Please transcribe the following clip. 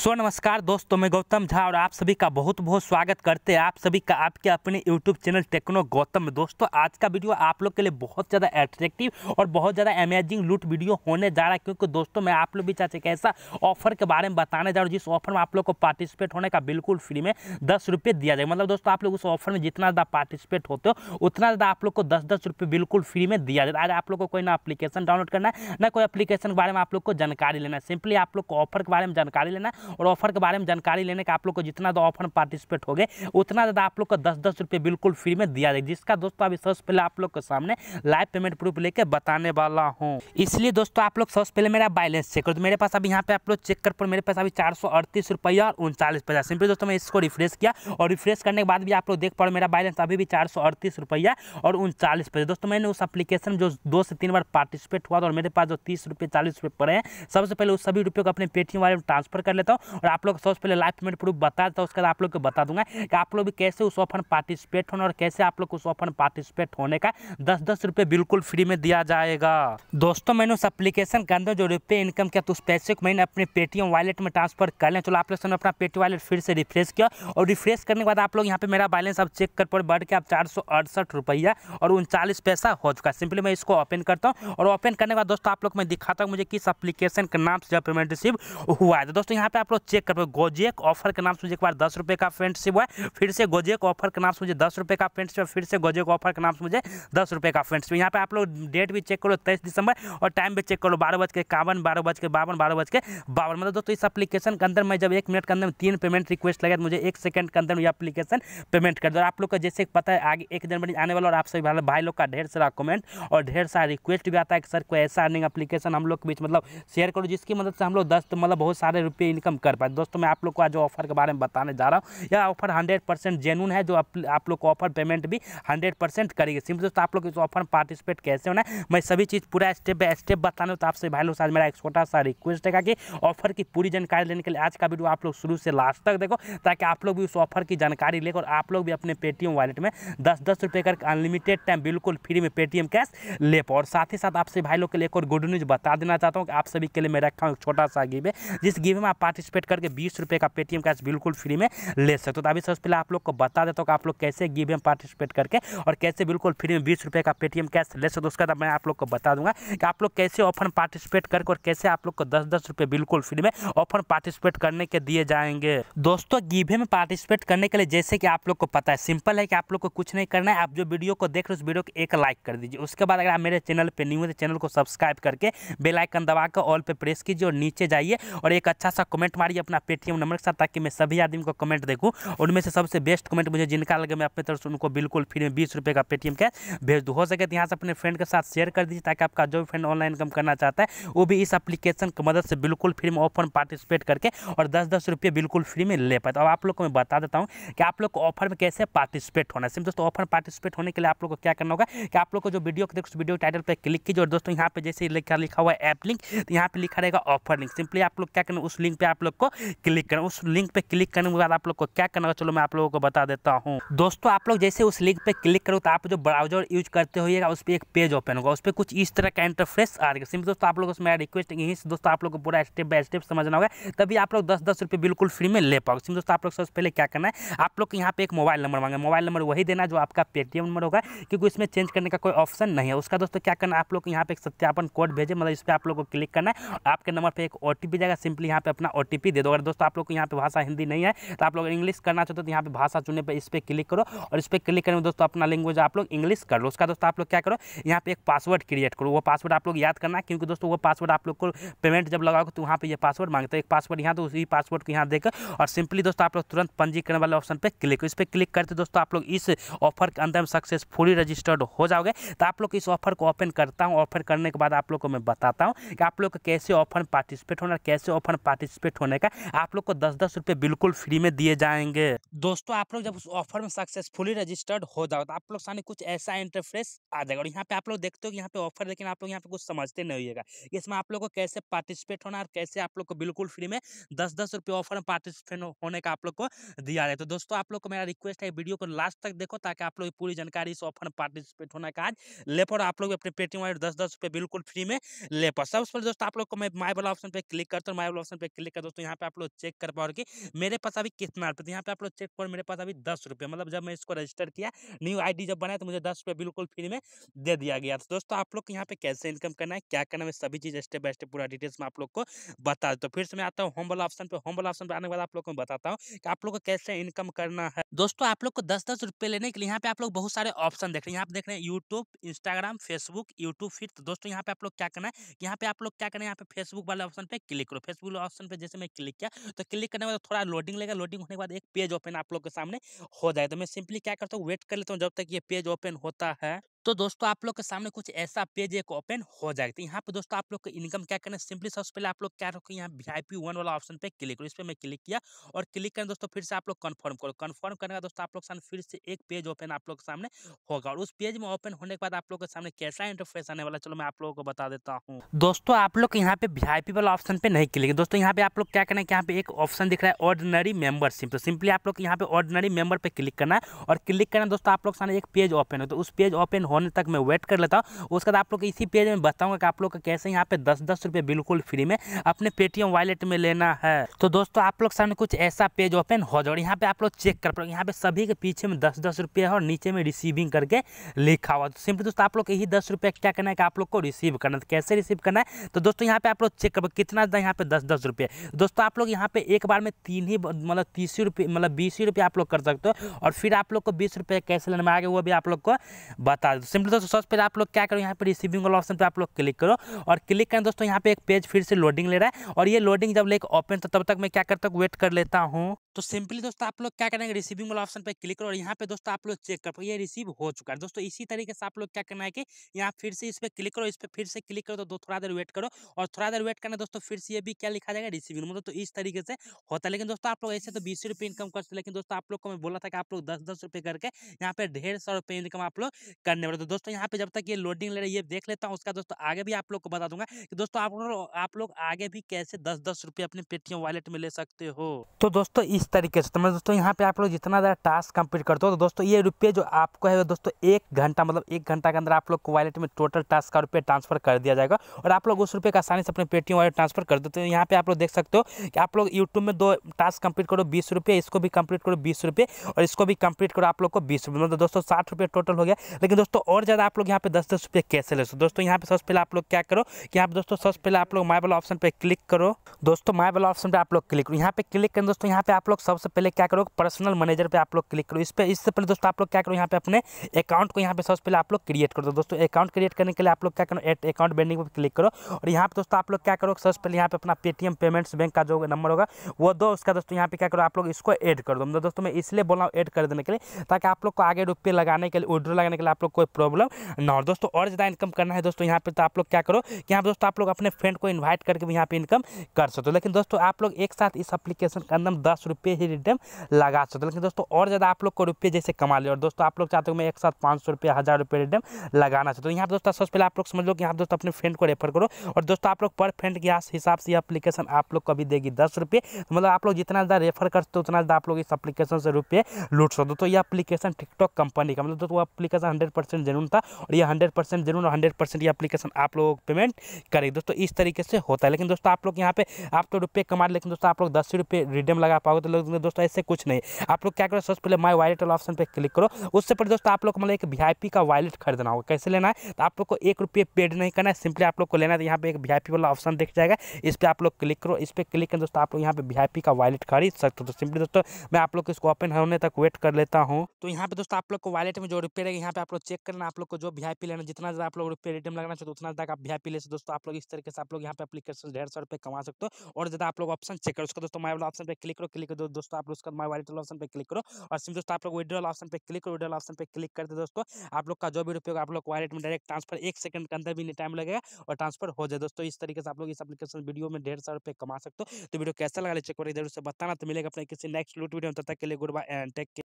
सो नमस्कार दोस्तों मैं गौतम झा और आप सभी का बहुत बहुत स्वागत करते हैं आप सभी का आपके अपने यूट्यूब चैनल टेक्नो गौतम में दोस्तों आज का वीडियो आप लोग के लिए बहुत ज़्यादा एट्रैक्टिव और बहुत ज़्यादा अमेजिंग लूट वीडियो होने जा रहा है क्योंकि दोस्तों मैं आप लोग भी चाहते एक ऐसा ऑफर के बारे में बताने जा रहा हूँ जिस ऑफर में आप लोग को पार्टिसिपेट होने का बिल्कुल फ्री में दस दिया जाएगा मतलब दोस्तों आप लोग उस ऑफर में जितना ज़्यादा पार्टिसिपेट होते हो उतना ज़्यादा आप लोग को दस दस बिल्कुल फ्री में दिया जाएगा आज आप लोग को कोई ना अपलीकेशन डाउनलोड करना है ना कोई अपलीकेशन के बारे में आप लोग को जानकारी लेना है सिंपली आप लोग को ऑफर के बारे में जानकारी लेना है और ऑफर के बारे में जानकारी लेने का आप लोग को जितना ज़्यादा ऑफर में पार्टिसिपेट हो गए उतना ज़्यादा आप लोग को दस दस रुपये बिल्कुल फ्री में दिया जाएगा जिसका दोस्तों अभी सबसे पहले आप लोग के सामने लाइव पेमेंट प्रूफ लेके बताने वाला हूँ इसलिए दोस्तों आप लोग सबसे पहले मेरा बैलेंस चेक करो तो मेरे पास अभी यहाँ पे आप लोग चेक कर मेरे पास अभी चार सौ अड़तीस रुपया और उनचालीस पैसा सिंपली दोस्तों मैं इसको रिफ्रेश किया और रिफ्रेश करने के बाद भी आप लोग देख पा रहे मेरा बैलेंस अभी भी चार सौ अड़तीस रुपया और उनचालीस पैसा दोस्तों मैंने उस एप्लीकेशन जो दो से तीन बार पार्टिसिपेट हुआ था और मेरे पास जो तीस रुपये चालीस रुपये पड़े हैं सबसे पहले उस सभी रुपये को अपने पेटीएम वाले में ट्रांसफर कर लेता हूँ और आप लोग सबसे पहले लाइफ में प्रूफ बता देता उसके बाद आप लोग को बता दूंगा कि आप लोग भी कैसे उस ऑफर में पार्टिसिपेट होना और कैसे आप लोग उस ऑफर में पार्टिसिपेट होने का दस दस रुपये बिल्कुल फ्री में दिया जाएगा दोस्तों मैंने उस अपलीकेशन के अंदर जो रुपये इनकम किया तो उस पैसे को मैंने अपने पेटीएम वालेट में ट्रांसफर कर लिया चलो आप लोग अपना पेटीएम वालेट फिर से रिफ्रेश किया और रिफ्रेश करने के बाद आप लोग यहाँ पे मेरा बैलेंस अब चेक कर पड़े बढ़ के आप चार और उनचालीस पैसा हो चुका है सिंपली मैं इसको ओपन करता हूँ और ओपन करने के बाद दोस्तों आप लोग मैं दिखाता हूँ मुझे किस अपलीकेशन के नाम से जो पेमेंट रिसीव हुआ है तो दोस्तों यहाँ पे आप आप लोग चेक कर गोजेक ऑफर के नाम से एक बार दस रुपये का पेंट हुआ है फिर से गोजेक ऑफर के नाम से मुझे दस रुपये का पेंट से फिर से गोजेक ऑफर के नाम से मुझे दस रुपये का पेंट यहाँ पे आप लोग डेट भी चेक करो तेईस दिसंबर और टाइम भी चेक करो बारह बज के इक्यावन बारह बज के बावन बारह बज के बावन मतलब दोस्तों इस अपलीकेशन के अंदर मैं जब एक मिनट के अंदर तीन पेमेंट रिक्वेस्ट लगा तो मुझे एक सेकंड के अंदर ये अपलीकेशन पेमेंट कर दो आप लोग का जैसे पता है आगे एक जनवरी आने वाला और आप सभी भाई लोग का ढेर सारा कमेंट और ढेर सारा रिक्वेस्ट भी आता है कि सर कोई ऐसा अर्निंग अपलीकेशन हम लोग के बीच मतलब शेयर करो जिसकी मदद से हम लोग दस मतलब बहुत सारे रुपये इनकम कर पाए दोस्तों मैं आप लोग को आज ऑफर के बारे में बताने जा रहा हूँ यह ऑफर हंड्रेड परसेंट जेनुन है जो आप लोग को ऑफर पेमेंट भी हंड्रेड परसेंट करेगी सिंपल दोस्तों आप लोग इस ऑफर में पार्टिसिपेट कैसे होना है मैं सभी चीज़ पूरा स्टेप बाय स्टेप बताने तो आपसे भाई लोग आज मेरा एक छोटा सा रिक्वेस्ट है कि ऑफर की पूरी जानकारी लेने के लिए आज का वीडियो आप लोग शुरू से लास्ट तक देखो ताकि आप लोग भी उस ऑफर की जानकारी लेकर आप लोग भी अपने पेटीएम वॉलेट में दस दस रुपये करके अनलिमिटेड टाइम बिल्कुल फ्री में पेटीएम कैश ले पाओ और साथ ही साथ आपसे भाई लोग के लिए एक और गुड न्यूज़ बता देना चाहता हूँ कि आप सभी के लिए मैं रखा हूँ एक छोटा सा गिवे है जिस गिवे में आप पार्टिसिपेट पार्टिसिपेट करके बीस रुपये का पेटीएम कैश बिल्कुल फ्री में ले सकते हो तो अभी सबसे पहले आप लोग को बता देता हूँ आप लोग कैसे गिव में पार्टिसिपेट करके और कैसे बिल्कुल फ्री में बीस का पेटीएम कैश ले सकते उसके बाद मैं आप लोग को बता दूंगा कि आप लोग कैसे ऑफर पार्टिसिपेट करके और कैसे आप लोग को दस दस बिल्कुल फ्री में ऑफर पार्टिसिपेट करने के दिए जाएंगे दोस्तों गिवे में पार्टिसिपेट करने के लिए जैसे कि आप लोग को पता है सिंपल है कि आप लोग को कुछ नहीं करना है आप जो वीडियो को देख रहे हो उस वीडियो को एक लाइक कर दीजिए उसके बाद अगर आप मेरे चैनल पे न्यू है तो चैनल को सब्सक्राइब करके बेलाइकन दबाकर ऑल पे प्रेस कीजिए और नीचे जाइए और एक अच्छा सा कमेंट मारिए अपना पेटीएम नंबर के साथ ताकि मैं सभी आदमी को कमेंट देखूँ उनमें से सबसे बेस्ट कमेंट मुझे जिनका लगे मैं अपने तरफ से उनको बिल्कुल फ्री में बीस रुपये का पेटीएम कैश भेज दूँ हो सके तो यहाँ से अपने फ्रेंड के साथ शेयर कर दीजिए ताकि आपका जो भी फ्रेंड ऑनलाइन इनकम करना चाहता है वो भी इस अपलीकेशन की मदद से बिल्कुल फ्री में ऑफर पार्टिसिपेट करके और दस दस रुपये बिल्कुल फ्री में ले पाए तो अब आप लोग को मैं बता देता हूँ कि आप लोग को ऑफर में कैसे पार्टिसिपेट होना है सिर्फ दोस्तों ऑफर पार्टिसिपेट होने के लिए आप लोग को क्या करना होगा कि आप लोग को जो वीडियो देखो वीडियो टाइटल पर क्लिक कीजिए और दोस्तों यहाँ पे जैसे लिखा लिखा हुआ ऐप लिंक तो यहाँ पे लिखा रहेगा ऑफर लिंक सिंपली आप लोग क्या करना उस लिंक पर आप आप लोग को क्लिक करना उस लिंक पे क्लिक करने के बाद आप लोग को क्या करना होगा चलो मैं आप लोगों को बता देता हूँ दोस्तों आप लोग जैसे उस लिंक पे क्लिक करो तो आप जो ब्राउजर यूज करते हुए उस पर एक पेज ओपन होगा उस पर कुछ इस तरह का इंटरफ्रेस आ गया सिंपल दोस्तों आप लोग उसमें रिक्वेस्ट यहीं से दोस्तों आप लोग को पूरा स्टेप बाय स्टेप समझना होगा तभी आप लोग दस दस रुपये बिल्कुल फ्री में ले पाओगे सिंपल दोस्तों आप लोग सबसे पहले क्या करना है आप लोग यहाँ पे एक मोबाइल नंबर मांगे मोबाइल नंबर वही देना जो आपका पेटीएम नंबर होगा क्योंकि इसमें चेंज करने का कोई ऑप्शन नहीं है उसका दोस्तों क्या करना आप लोग यहाँ पे एक सत्यापन कोड भेजे मतलब इस पर आप लोग को क्लिक करना है आपके नंबर पर एक ओ जाएगा सिंपली यहाँ पे अपना ओ ओटीपी दे दो अगर दोस्तों आप लोग को यहाँ पे भाषा हिंदी नहीं है तो आप लोग इंग्लिश करना चाहते हो तो यहाँ पे भाषा चुनने पर इस पर क्लिक करो और इस पर क्लिक करने में दोस्तों अपना लैंग्वेज आप लोग इंग्लिश कर लो उसका दोस्तों आप लोग क्या करो यहाँ पे एक पासवर्ड क्रिएट करो वो पासवर्ड आप लोग याद करना क्योंकि दोस्तों वो पासवर्ड आप लोग को पेमेंट जब लगाओगे तो वहाँ पर यह पासवर्ड मांगते हैं एक पासवर्ड यहाँ तो उसी पासवर्ड को यहाँ देकर और सिंपली दोस्तों आप लोग तुरंत पंजीकरण वाले ऑप्शन पर क्लिक इस पर क्लिक करते दोस्तों आप लोग इस ऑफर के अंदर सक्सेसफुली रजिस्टर्ड हो जाओगे तो आप लोग इस ऑफर को ओपन करता हूँ ऑफर करने के बाद आप लोग को मैं बताता हूँ कि आप लोग कैसे ऑफर पार्टिसिपेट होना कैसे ऑफर पार्टिसिपेट होने का आप लोग को दस दस रुपये बिल्कुल फ्री में दिए जाएंगे दोस्तों आप लोग जब उस ऑफर में सक्सेसफुली रजिस्टर्ड हो जाओ तो आप लोग सामने कुछ ऐसा इंटरफ्रेस आ जाएगा और यहाँ पे आप लोग देखते हो कि यहाँ पे ऑफर लेकिन आप लोग यहाँ पे कुछ समझते नहीं होगा इसमें आप लोग को कैसे पार्टिसिपेट होना और कैसे आप लोग को बिल्कुल फ्री में दस दस रुपये ऑफर में पार्टिसिपेट होने का आप लोग को दिया जाए तो दोस्तों आप लोग को मेरा रिक्वेस्ट है वीडियो को लास्ट तक देखो ताकि आप लोग पूरी जानकारी इस ऑफर में पार्टिसिपेट होने का आज ले पाओ आप लोग अपने पेटीएम वाले दस दस रुपये बिल्कुल फ्री में ले पाओ सबसे पहले दोस्तों आप लोग को मैं माई वाला ऑप्शन पर क्लिक करता हूँ माई वाला ऑप्शन पर क्लिक कर दोस्तों यहाँ पे आप लोग चेक कर पाओगे मेरे पास अभी कितना रुपये यहाँ पे आप लोग चेक कर मेरे पास अभी दस रुपये मतलब जब मैं इसको रजिस्टर किया न्यू आईडी जब बनाया तो मुझे दस रुपये बिल्कुल फ्री में दे दिया गया तो दोस्तों आप लोग यहाँ पे कैसे इनकम करना है क्या करना है सभी चीज़ स्टेप बाय स्टेप पूरा डिटेल्स में आप लोग को बता दो फिर से मैं आता हूँ होम वाला ऑप्शन पर होम वाला ऑप्शन पर आने के बाद आप लोग को बताता हूँ कि आप लोग को कैसे इनकम करना है दोस्तों आप लोग को दस दस रुपये लेने के लिए यहाँ पे आप लोग बहुत सारे ऑप्शन देख रहे हैं यहाँ पे देख रहे हैं यूट्यूब इंस्टाग्राम फेसबुक यूट्यूब फिर दोस्तों यहाँ पे आप लोग क्या करना है यहाँ पे आप लोग क्या करना है यहाँ पे फेसबुक वाले ऑप्शन पे क्लिक करो फेसबुक ऑप्शन पे जैसे में क्लिक किया तो क्लिक करने के बाद थोड़ा लोडिंग लेगा लोडिंग होने के बाद एक पेज ओपन आप लोग के सामने हो जाए तो मैं सिंपली क्या करता हूँ वेट कर लेता हूँ जब तक ये पेज ओपन होता है तो दोस्तों आप लोग के सामने कुछ ऐसा पेज एक ओपन हो जाएगा तो यहाँ पे दोस्तों आप लोग को इनकम क्या करना है सिंपली सबसे पहले आप लोग क्या रखो यहाँ वी आई पी वन वाला ऑप्शन पे क्लिक करो इस पर मैं क्लिक किया और क्लिक करें दोस्तों फिर से आप लोग कन्फर्म करो कन्फर्म करने का दोस्तों आप लोग के सामने फिर से एक पेज ओपन आप लोग के सामने होगा और उस पेज में ओपन होने के बाद आप लोग के सामने कैसा इंटरफेस आने वाला चलो मैं आप लोगों को बता देता हूँ दोस्तों आप लोग यहाँ पे वी वाला ऑप्शन पे नहीं क्लिक दोस्तों यहाँ पे आप लोग क्या करना है यहाँ पे एक ऑप्शन दिख रहा है ऑर्डनरी मेंबरशिप तो सिंपली आप लोग यहाँ पे ऑर्डनरी मेंबर पे क्लिक करना है और क्लिक करना दोस्तों आप लोग सामने एक पेज ओपन हो तो उस पेज ओपन होने तक मैं वेट कर लेता हूँ उसके बाद आप लोग इसी पेज में बताऊँगा कि आप लोग का कैसे यहाँ पे दस दस रुपये बिल्कुल फ्री में अपने पेटीएम वॉलेट में लेना है तो दोस्तों आप लोग सामने कुछ ऐसा पेज ओपन हो जाओ यहाँ पे आप लोग चेक कर पाओगे यहाँ पे सभी के पीछे में दस दस रुपये है और नीचे में रिसीविंग करके लिखा हुआ तो सिंपली दोस्तों आप लोग यही दस रुपये क्या करना है कि आप लोग को रिसीव करना है कैसे रिसीव करना है तो दोस्तों यहाँ पे आप लोग चेक कर कितना यहाँ पे दस दस रुपये दोस्तों आप लोग यहाँ पे एक बार में तीन ही मतलब तीस रुपये मतलब बीस रुपये आप लोग कर सकते हो और फिर आप लोग को बीस रुपये कैसे लेने में आगे वो भी आप लोग को बता सिंपली दोस्तों सर्च पहले आप लोग क्या करो यहाँ पर रिसीविंग वाला ऑप्शन पर आप लोग क्लिक करो और क्लिक करें दोस्तों यहाँ पे एक पेज फिर से लोडिंग ले रहा है और ये लोडिंग जब लेकर ओपन तो तब तक मैं क्या करता हूँ वेट कर लेता हूँ तो सिंपली दोस्तों आप लोग क्या करेंगे रिसीविंग वाला ऑप्शन पे क्लिक करो और यहाँ पे दोस्तों आप लोग चेक कर ये रिसीव हो चुका है दोस्तों इसी तरीके से आप लोग क्या करना है कि यहाँ फिर से इस पर क्लिक करो इस पर फिर से क्लिक करो तो दो थोड़ा देर वेट करो और थोड़ा देर वेट करना दोस्तों फिर से ये भी क्या लिखा जाएगा रिसीविंग मतलब तो इस तरीके से होता है लेकिन दोस्तों आप लोग ऐसे तो बीस रुपये इनकम कर सकते लेकिन दोस्तों आप लोग को मैं बोला था कि आप लोग दस दस रुपये करके यहाँ पे ढेर सौ रुपये इनकम आप लोग करने हो रहा है तो दोस्तों यहाँ पे जब तक ये लोडिंग ले रही है देख लेता हूँ उसका दोस्तों आगे भी आप लोग को बता दूंगा कि दोस्तों आप लोग आप लोग आगे भी कैसे दस दस रुपये अपने पेटीएम वॉलेट में ले सकते हो तो दोस्तों इस तरीके से तो मैं दोस्तों यहाँ पे आप लोग जितना ज़्यादा टास्क कंप्लीट करते हो तो दोस्तों ये रुपये जो आपको है दोस्तों एक घंटा मतलब एक घंटा के अंदर आप लोग को वॉलेट में टोटल टास्क का रुपये ट्रांसफर कर दिया जाएगा और आप लोग उस रुपये का आसानी से अपने पेटीएम वॉलेट ट्रांसफर कर देते हो यहाँ पे आप लोग देख सकते हो कि आप लोग यूट्यूब में दो टास्क कंप्लीट करो बीस रुपये इसको भी कंप्लीट करो बीस रुपये और इसको भी कंप्लीट करो आप लोग को बीस रुपये मतलब दोस्तों साठ रुपये टोटल हो गया लेकिन दोस्तों दोस्तों और ज़्यादा आप लोग यहाँ पे दस दस रुपये कैसे ले सकते दोस्तों यहाँ पे सबसे पहले आप लोग क्या करो कि यहाँ पे दोस्तों सबसे पहले आप लोग माई वाला ऑप्शन पे क्लिक करो दोस्तों माई वाला ऑप्शन पे आप लोग क्लिक करो यहाँ पे क्लिक करें दोस्तों यहाँ पे आप लोग सबसे पहले क्या करो पर्सनल मैनेजर पर आप लोग क्लिक करो इस पर इससे पहले दोस्तों आप लोग क्या करो यहाँ पे अपने अकाउंट को यहाँ पे सबसे पहले आप लोग क्रिएट कर दोस्तों अकाउंट क्रिएट करने के लिए आप लोग क्या करो एट अकाउंट बैंडिंग पर क्लिक करो और यहाँ पर दोस्तों आप लोग क्या करो सबसे पहले यहाँ पे अपना पेटीएम पेमेंट्स बैंक का जो नंबर होगा वो दो उसका दोस्तों यहाँ पे क्या करो आप लोग इसको एड कर दो दोस्तों मैं इसलिए बोला हूँ एड कर देने के लिए ताकि आप लोग को आगे रुपये लगाने के लिए उड्रो लगाने के लिए आप लोग कोई प्रॉब्लम ना हो दोस्तों और ज़्यादा इनकम करना है दोस्तों यहाँ पर तो आप लोग क्या करो कि यहाँ पर दोस्तों आप लोग अपने फ्रेंड को इन्वाइट करके भी यहाँ पर इनकम कर सकते हो लेकिन दोस्तों आप लोग एक साथ इस अप्लीकेशन के अंदर दस रुपये ही रिटर्न लगा सकते हो लेकिन दोस्तों और ज़्यादा आप लोग को रुपये जैसे कमा ले और दोस्तों आप लोग चाहते हो मैं एक साथ पाँच सौ रुपये हज़ार रुपये रिटर्न लगाना चाहते हो यहाँ पर दोस्तों सबसे पहले आप लोग समझ लो कि यहाँ दोस्तों अपने फ्रेंड को रेफर करो और दोस्तों आप लोग पर फ्रेंड के हिसाब से अपलीकेशन आप लोग कभी देगी दस रुपये तो मतलब आप लोग जितना ज़्यादा रेफर करते हो उतना ज़्यादा आप लोग इस अपलीकेशन से रुपये लूट सकते हो तो यह अपलीकेशन टिकटॉक कंपनी का मतलब दोस्तों वो अपलीकेशन हंड्रेड परसेंट जरूर था और ये हंड्रेड परसेंट जरूर और हंड्रेड परसेंट ये अपलीकेशन आप लोग पेमेंट करेगी दोस्तों इस तरीके से होता है लेकिन दोस्तों आप लोग यहाँ पे आप तो रुपये कमा लेकिन दोस्तों आप लोग दस रुपये रिडीम लगा पाओगे तो लोग दोस्तों ऐसे कुछ नहीं आप लोग क्या करो सबसे पहले माई वॉलेट वाला ऑप्शन पर क्लिक करो उससे पहले दोस्तों आप लोग मतलब एक वी का वॉलेट खरीदना होगा कैसे लेना है तो आप लोग को एक रुपये पेड नहीं करना है सिंपली आप लोग को लेना है तो यहाँ पे एक वी वाला ऑप्शन दिख जाएगा इस पर आप लोग क्लिक करो इस पर क्लिक करें दोस्तों आप लोग यहाँ पे वी का वॉलेट खरीद सकते हो तो सिंपली दोस्तों मैं आप लोग इसको ओपन होने तक वेट कर लेता हूँ तो यहाँ पे दोस्तों आप लोग को वॉलेट में जो रुपये रहेगा यहाँ पे आप लोग चेक करना आप लोग को जो वी लेना जितना ज़्यादा आप लोग रुपये रिटर्न लगाना चाहते हो उतना ज़्यादा आप वी ले सकते दोस्तों आप लोग इस तरीके से आप लोग यहाँ पे अपलीकेशन डेढ़ सौ रुपये कमा सकते हो और ज़्यादा आप लोग ऑप्शन चेक करो उसका दोस्तों माई वाला ऑप्शन पर क्लिक करो क्लिक करो दोस्तों आप लोग उसका माई वाले ऑप्शन पर क्लिक करो और सिम दोस्तों आप लोग विड्रॉल ऑप्शन पर क्लिक करो विड्रॉल ऑप्शन पर क्लिक करते दोस्तों आप लोग का जो भी रुपये आप लोग वालेट में डायरेक्ट ट्रांसफर एक सेकंड के अंदर भी नहीं टाइम लगेगा और ट्रांसफर हो जाए दोस्तों इस तरीके से आप लोग इस अपलीकेशन वीडियो में डेढ़ सौ रुपये कमा सकते हो तो वीडियो कैसा लगा ले चेक करो इधर उसे बताना तो मिलेगा अपने किसी नेक्स्ट लूट वीडियो में तब तक के लिए गुड बाय एंड टेक